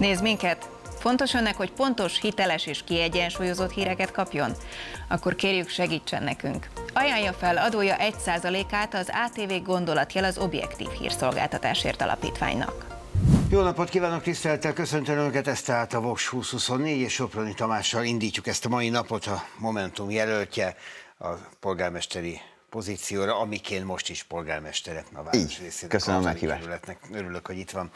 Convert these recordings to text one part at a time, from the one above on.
Nézd minket! Fontos önnek, hogy pontos, hiteles és kiegyensúlyozott híreket kapjon? Akkor kérjük segítsen nekünk. Ajánlja fel adója 1%-át az ATV gondolatjel az Objektív Hírszolgáltatásért Alapítványnak. Jó napot kívánok, tisztelettel köszöntöm Önöket, ezt tehát a Vox 2024 és Soproni Tamással indítjuk ezt a mai napot, a Momentum jelöltje a polgármesteri pozícióra, amiként most is polgármestere a város részének. Köszönöm a meghívást. Örülök, hogy itt van.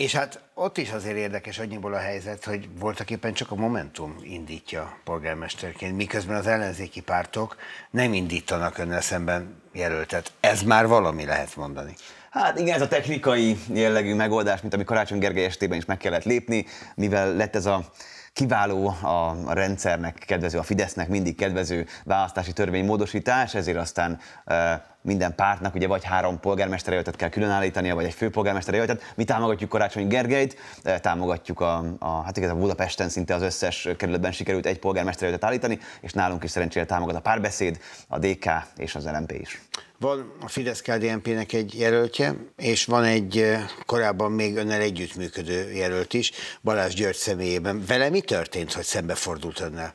És hát ott is azért érdekes annyiból a helyzet, hogy voltak éppen csak a Momentum indítja polgármesterként, miközben az ellenzéki pártok nem indítanak önnel szemben jelöltet. Ez már valami lehet mondani. Hát igen, ez a technikai jellegű megoldás, mint ami Karácsony Gergely estében is meg kellett lépni, mivel lett ez a kiváló a rendszernek kedvező, a Fidesznek mindig kedvező választási törvénymódosítás, ezért aztán eh, minden pártnak ugye vagy három polgármester jelöltet kell különállítania, vagy egy főpolgármester jelöltet. Mi támogatjuk Karácsony Gergelyt, eh, támogatjuk a, a hát igaz, a Budapesten szinte az összes kerületben sikerült egy polgármester jelöltet állítani, és nálunk is szerencsére támogat a párbeszéd, a DK és az LMP is. Van a fidesz kdmp nek egy jelöltje, és van egy eh, korábban még önnel együttműködő jelölt is, Balázs György személyében. Vele mi történt, hogy szembefordult önnel?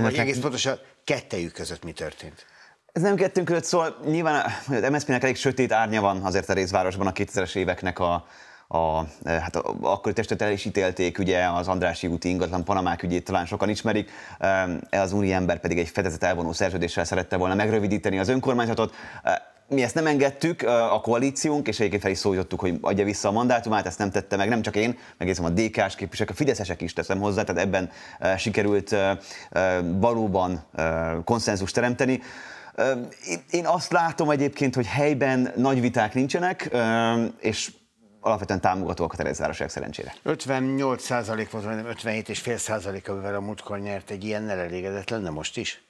Vagy egész pontosan kettejük között mi történt? Ez nem kettőnk között szól, nyilván az MSZP-nek elég sötét árnya van azért a részvárosban a 2000-es éveknek a, a, eh, hát a, akkor testet el is ítélték, ugye az Andrási úti ingatlan panamák ügyét talán sokan ismerik, eh, az úriember pedig egy fedezet elvonó szerződéssel szerette volna megrövidíteni az önkormányzatot. Eh, mi ezt nem engedtük, a koalíciónk, és egyébként fel is szólítottuk, hogy adja vissza a mandátumát, ezt nem tette meg, nem csak én, meg a DK-s képviselők, a fideszesek is teszem hozzá, tehát ebben sikerült valóban konszenzus teremteni. Én azt látom egyébként, hogy helyben nagy viták nincsenek, és alapvetően támogatóak a Terezáraság szerencsére. 58 százalék volt, vagy 57 és fél százalék, amivel a múltkor nyert egy ilyen elégedett lenne most is?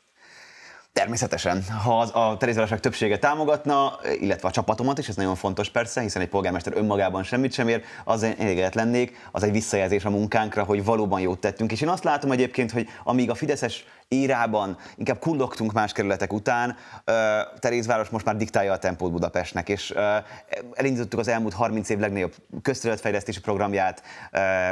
Természetesen, ha a Terézvároság többsége támogatna, illetve a csapatomat is, ez nagyon fontos persze, hiszen egy polgármester önmagában semmit sem ér, az elégedett lennék, az egy visszajelzés a munkánkra, hogy valóban jót tettünk. És én azt látom egyébként, hogy amíg a Fideszes Írában inkább kullogtunk más kerületek után. Terézváros most már diktálja a tempót Budapestnek, és elindítottuk az elmúlt 30 év legnagyobb közterületfejlesztési programját.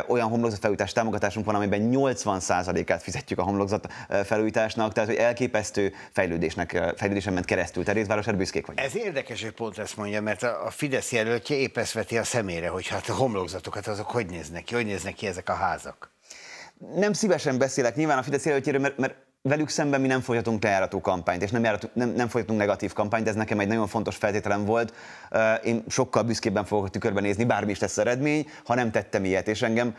Olyan homlokzatfelújítás támogatásunk van, amiben 80%-át fizetjük a homlokzat felújításnak, tehát hogy elképesztő fejlődésnek, fejlődésen ment keresztül Terézváros, erre büszkék vagyunk. Ez érdekes, hogy pont ezt mondja, mert a Fidesz jelöltje épp ezt veti a szemére, hogy hát a homlokzatokat azok hogy néznek ki, hogy néznek ki ezek a házak. Nem szívesen beszélek nyilván a Fidesz jelöltjéről, mert, mert velük szemben mi nem folytatunk lejárató kampányt, és nem, járatunk, nem, nem folytatunk negatív kampányt, ez nekem egy nagyon fontos feltételem volt. Én sokkal büszkébben fogok a tükörben nézni, bármi is lesz eredmény, ha nem tettem ilyet, és engem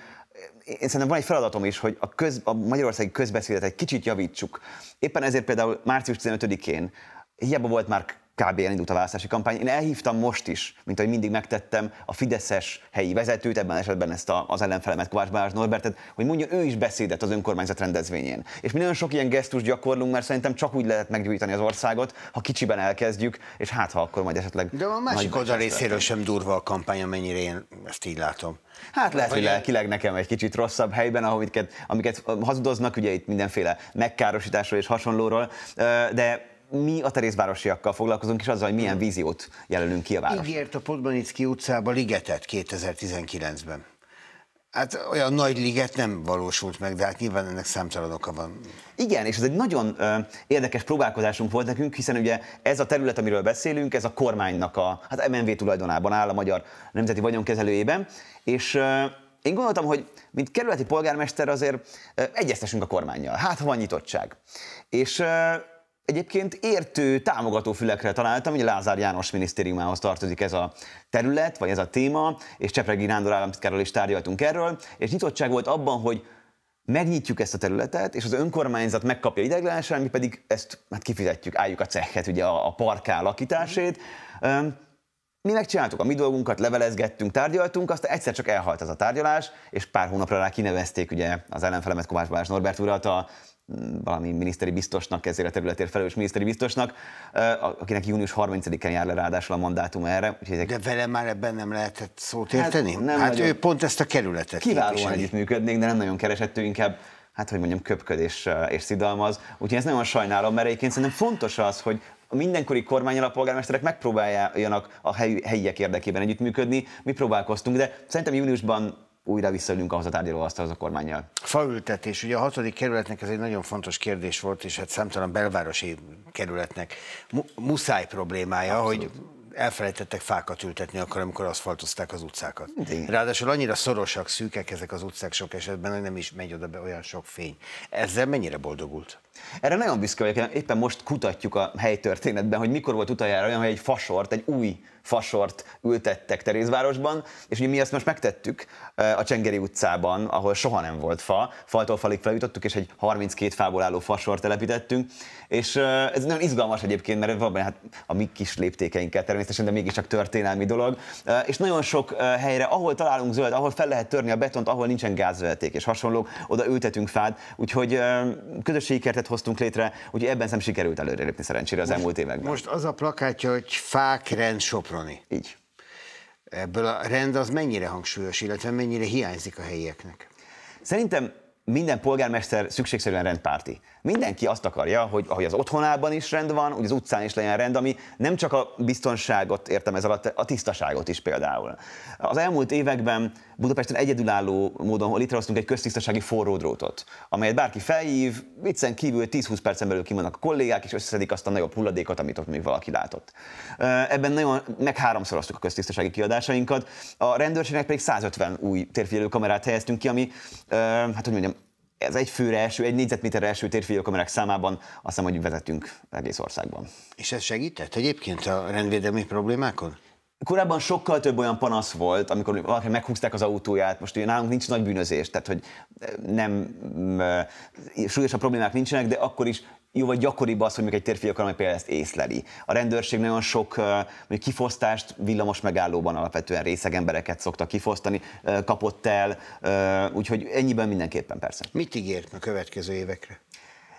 én szerintem van egy feladatom is, hogy a, köz, a magyarországi közbeszédet egy kicsit javítsuk. Éppen ezért például március 15-én hiába volt már kb. elindult a választási kampány. Én elhívtam most is, mint ahogy mindig megtettem, a Fideszes helyi vezetőt, ebben esetben ezt a, az ellenfelemet Kovács Balázs Norbertet, hogy mondja ő is beszédet az önkormányzat rendezvényén. És mi nagyon sok ilyen gesztus gyakorlunk, mert szerintem csak úgy lehet meggyújtani az országot, ha kicsiben elkezdjük, és hát ha akkor majd esetleg. De a másik oldal részéről sem durva a kampány, amennyire én ezt így látom. Hát lehet, hogy lelkileg nekem egy kicsit rosszabb helyben, ahol amiket, amiket hazudoznak, ugye itt mindenféle megkárosításról és hasonlóról, de mi a Terézvárosiakkal foglalkozunk, és azzal, hogy milyen mm. víziót jelölünk ki a város. Ígért a Podmanicki utcába ligetet 2019-ben. Hát olyan nagy liget nem valósult meg, de hát nyilván ennek számtalan oka van. Igen, és ez egy nagyon ö, érdekes próbálkozásunk volt nekünk, hiszen ugye ez a terület, amiről beszélünk, ez a kormánynak a, hát MNV tulajdonában áll a Magyar Nemzeti Vagyonkezelőjében, és ö, én gondoltam, hogy mint kerületi polgármester azért ö, egyeztessünk a kormányjal, hát ha van nyitottság. És ö, egyébként értő, támogató fülekre találtam, hogy Lázár János minisztériumához tartozik ez a terület, vagy ez a téma, és Csepregi Nándor államtitkárral is tárgyaltunk erről, és nyitottság volt abban, hogy megnyitjuk ezt a területet, és az önkormányzat megkapja ideiglenesen, mi pedig ezt hát kifizetjük, álljuk a cehet, ugye a, a Mm. Mi megcsináltuk a mi dolgunkat, levelezgettünk, tárgyaltunk, aztán egyszer csak elhalt ez a tárgyalás, és pár hónapra rá kinevezték ugye az ellenfelemet Kovács Balázs Norbert urat a mm, valami miniszteri biztosnak, ezért a területért felelős miniszteri biztosnak, akinek június 30 en jár le ráadásul a mandátum erre. ezek... De vele már ebben nem lehetett szót hát érteni? Hát, nem hát nagyon... ő pont ezt a kerületet Kiválóan együttműködnénk, de nem nagyon keresett ő inkább hát hogy mondjam, köpködés és, és szidalmaz. Úgyhogy ez nagyon sajnálom, mert egyébként szerintem fontos az, hogy a mindenkori kormányalapolgármesterek megpróbáljanak a helyi, helyiek érdekében együttműködni. Mi próbálkoztunk, de szerintem júniusban újra visszaülünk ahhoz a tárgyalóasztalhoz a kormányjal. Faültetés, ugye a hatodik kerületnek ez egy nagyon fontos kérdés volt, és hát számtalan belvárosi kerületnek mu- muszáj problémája, Abszolút. hogy elfelejtettek fákat ültetni akkor, amikor aszfaltozták az utcákat. Igen. Ráadásul annyira szorosak, szűkek ezek az utcák sok esetben, hogy nem is megy oda be olyan sok fény. Ezzel mennyire boldogult? Erre nagyon büszke vagyok, éppen most kutatjuk a helytörténetben, hogy mikor volt utoljára olyan, hogy egy fasort, egy új fasort ültettek Terézvárosban, és ugye mi ezt most megtettük eh, a Csengeri utcában, ahol soha nem volt fa, faltól falig feljutottuk, és egy 32 fából álló fasort telepítettünk, és eh, ez nagyon izgalmas egyébként, mert valóban hát a mi kis léptékeinkkel természetesen, de mégiscsak történelmi dolog, eh, és nagyon sok helyre, ahol találunk zöld, ahol fel lehet törni a betont, ahol nincsen gázvezeték és hasonlók, oda ültetünk fát, úgyhogy közösségikert helyzetet hoztunk létre, úgyhogy ebben sem sikerült előrelépni szerencsére az most, elmúlt években. Most az a plakátja, hogy fák rend Soproni. Így. Ebből a rend az mennyire hangsúlyos, illetve mennyire hiányzik a helyieknek? Szerintem minden polgármester szükségszerűen rendpárti. Mindenki azt akarja, hogy ahogy az otthonában is rend van, úgy az utcán is legyen rend, ami nem csak a biztonságot értem ez alatt, a tisztaságot is például. Az elmúlt években Budapesten egyedülálló módon létrehoztunk egy köztisztasági drótot, amelyet bárki felhív, viccen kívül 10-20 percen belül kimondnak a kollégák, és összeszedik azt a nagyobb hulladékot, amit ott még valaki látott. Ebben nagyon meg a köztisztasági kiadásainkat, a rendőrségnek pedig 150 új térfigyelő kamerát helyeztünk ki, ami, hát hogy mondjam, ez egy főre első, egy négyzetméterre első térfigyelőkamerák számában azt hiszem, hogy vezetünk egész országban. És ez segített egyébként a rendvédelmi problémákon? Korábban sokkal több olyan panasz volt, amikor valaki meghúzták az autóját, most ugye nálunk nincs nagy bűnözés, tehát hogy nem súlyos a problémák nincsenek, de akkor is jó vagy gyakoribb az, hogy mondjuk egy térfi akarom, például ezt észleli. A rendőrség nagyon sok mondjuk kifosztást villamos megállóban alapvetően részeg embereket szokta kifosztani, kapott el, úgyhogy ennyiben mindenképpen persze. Mit ígért a következő évekre?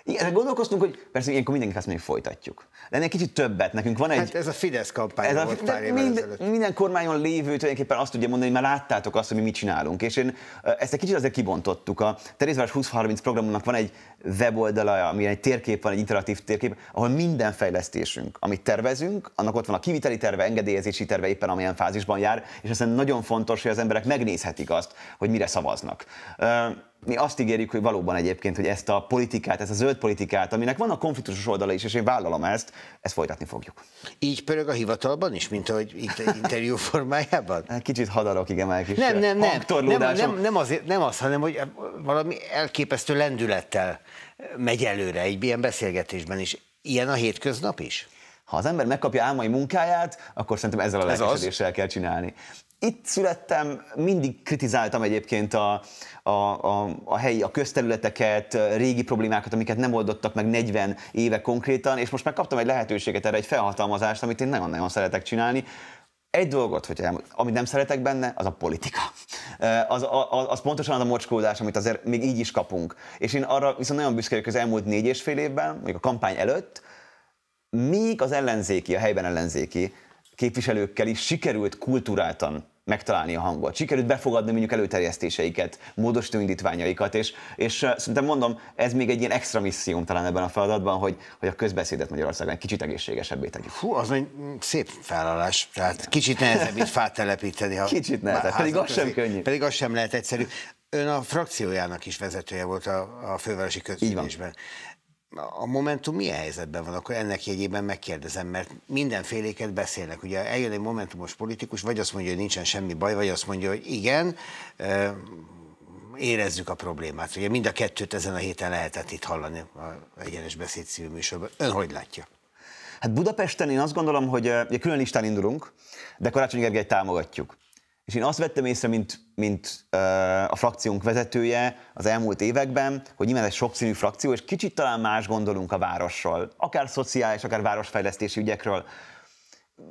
Igen, hát gondolkoztunk, hogy persze ilyenkor mindenki azt mondja, hogy folytatjuk. De ennél kicsit többet. Nekünk van egy... Hát ez a Fidesz kampány ez a, volt pár évvel minden, minden kormányon lévő tulajdonképpen azt tudja mondani, hogy már láttátok azt, hogy mi mit csinálunk. És én eh, ezt egy kicsit azért kibontottuk. A Terézváros 2030 programunknak van egy weboldala, ami egy térkép van, egy interaktív térkép, ahol minden fejlesztésünk, amit tervezünk, annak ott van a kiviteli terve, engedélyezési terve éppen amilyen fázisban jár, és aztán nagyon fontos, hogy az emberek megnézhetik azt, hogy mire szavaznak. Eh, mi azt ígérjük, hogy valóban egyébként, hogy ezt a politikát, ezt a zöld politikát, aminek van a konfliktusos oldala is, és én vállalom ezt, ezt folytatni fogjuk. Így pörög a hivatalban is, mint ahogy itt interjú formájában? Hát kicsit hadarok, igen, már kis nem, nem, nem, nem, nem, nem, azért, nem az, hanem hogy valami elképesztő lendülettel megy előre egy ilyen beszélgetésben is. Ilyen a hétköznap is? ha az ember megkapja álmai munkáját, akkor szerintem ezzel a lelkesedéssel kell csinálni itt születtem, mindig kritizáltam egyébként a, a, a, a helyi, a közterületeket, régi problémákat, amiket nem oldottak meg 40 éve konkrétan, és most kaptam egy lehetőséget erre, egy felhatalmazást, amit én nagyon-nagyon szeretek csinálni. Egy dolgot, hogy elmond, amit nem szeretek benne, az a politika. Az, az, az pontosan az a mocskódás, amit azért még így is kapunk. És én arra viszont nagyon büszke vagyok az elmúlt négy és fél évben, mondjuk a kampány előtt, míg az ellenzéki, a helyben ellenzéki képviselőkkel is sikerült kultúráltan megtalálni a hangot. Sikerült befogadni mondjuk előterjesztéseiket, módosító indítványaikat, és, és szerintem mondom, ez még egy ilyen extra misszióm talán ebben a feladatban, hogy, hogy a közbeszédet Magyarországon egy kicsit egészségesebbé tegyük. Hú, az egy szép felállás. Tehát kicsit nehezebb itt fát telepíteni. Ha kicsit nehezebb, pedig az sem könnyű. Pedig az sem lehet egyszerű. Ön a frakciójának is vezetője volt a, a fővárosi közgyűlésben a Momentum milyen helyzetben van, akkor ennek jegyében megkérdezem, mert mindenféléket beszélnek. Ugye eljön egy Momentumos politikus, vagy azt mondja, hogy nincsen semmi baj, vagy azt mondja, hogy igen, érezzük a problémát. Ugye mind a kettőt ezen a héten lehetett itt hallani a Egyenes Beszéd című műsorban. Ön hogy látja? Hát Budapesten én azt gondolom, hogy külön listán indulunk, de Karácsony Gergely támogatjuk. És én azt vettem észre, mint, mint uh, a frakciónk vezetője az elmúlt években, hogy nyilván egy sokszínű frakció, és kicsit talán más gondolunk a városról, akár szociális, akár városfejlesztési ügyekről.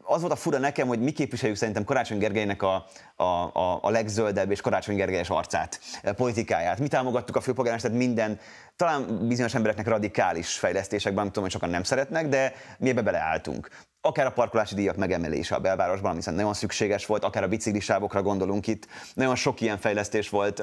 Az volt a fura nekem, hogy mi képviseljük szerintem Karácsony Gergelynek a, a, a, a legzöldebb és Karácsony Gergelyes arcát, politikáját. Mi támogattuk a főpolgármestert minden, talán bizonyos embereknek radikális fejlesztésekben, tudom, hogy sokan nem szeretnek, de mi ebbe beleálltunk akár a parkolási díjak megemelése a belvárosban, ami nagyon szükséges volt, akár a biciklisávokra gondolunk itt, nagyon sok ilyen fejlesztés volt,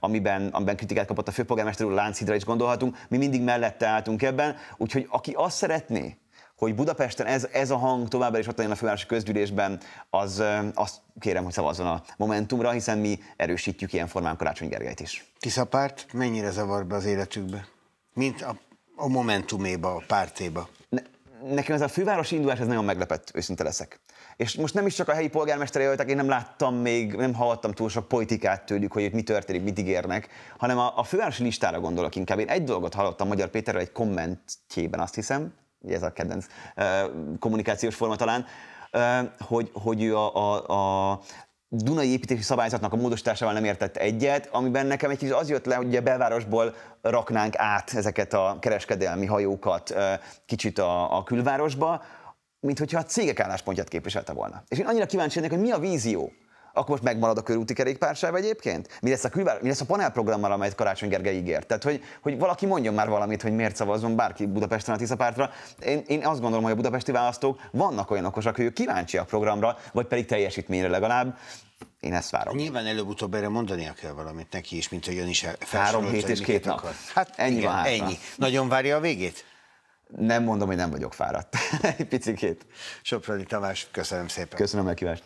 amiben, amiben kritikát kapott a főpolgármester úr, Lánchidra is gondolhatunk, mi mindig mellette álltunk ebben, úgyhogy aki azt szeretné, hogy Budapesten ez, ez a hang továbbra is ott legyen a fővárosi közgyűlésben, az, azt kérem, hogy szavazzon a Momentumra, hiszen mi erősítjük ilyen formán Karácsony Gergelyt is. párt mennyire zavar be az életükbe? Mint a, a Momentuméba, a pártéba? nekem ez a fővárosi indulás ez nagyon meglepett, őszinte leszek. És most nem is csak a helyi polgármester jöttek, én nem láttam még, nem hallottam túl sok politikát tőlük, hogy mi történik, mit ígérnek, hanem a, a fővárosi listára gondolok inkább. Én egy dolgot hallottam Magyar Péterrel egy kommentjében, azt hiszem, ugye ez a kedvenc kommunikációs forma talán, hogy, hogy ő a, a, a Dunai építési szabályzatnak a módosításával nem értett egyet, amiben nekem egy kicsit az jött le, hogy a belvárosból raknánk át ezeket a kereskedelmi hajókat kicsit a, a külvárosba, mint hogyha a cégek álláspontját képviselte volna. És én annyira kíváncsi ennek, hogy mi a vízió akkor most megmarad a körúti kerékpársáv egyébként? Mi lesz a, külvár, mi lesz a panelprogrammal, amelyet Karácsony Gergely ígért? Tehát, hogy, hogy valaki mondjon már valamit, hogy miért szavazzon bárki Budapesten a Tiszapártra. Én, én azt gondolom, hogy a budapesti választók vannak olyan okosak, hogy ők kíváncsiak programra, vagy pedig teljesítményre legalább. Én ezt várom. Nyilván előbb-utóbb erre mondania kell valamit neki is, mint hogy ön is Három hét és két nap. Akar. Hát, hát ennyi igen, van hátra. Ennyi. Nagyon várja a végét? Nem mondom, hogy nem vagyok fáradt. Egy picit. Soproni Tamás, köszönöm szépen. Köszönöm a kívást.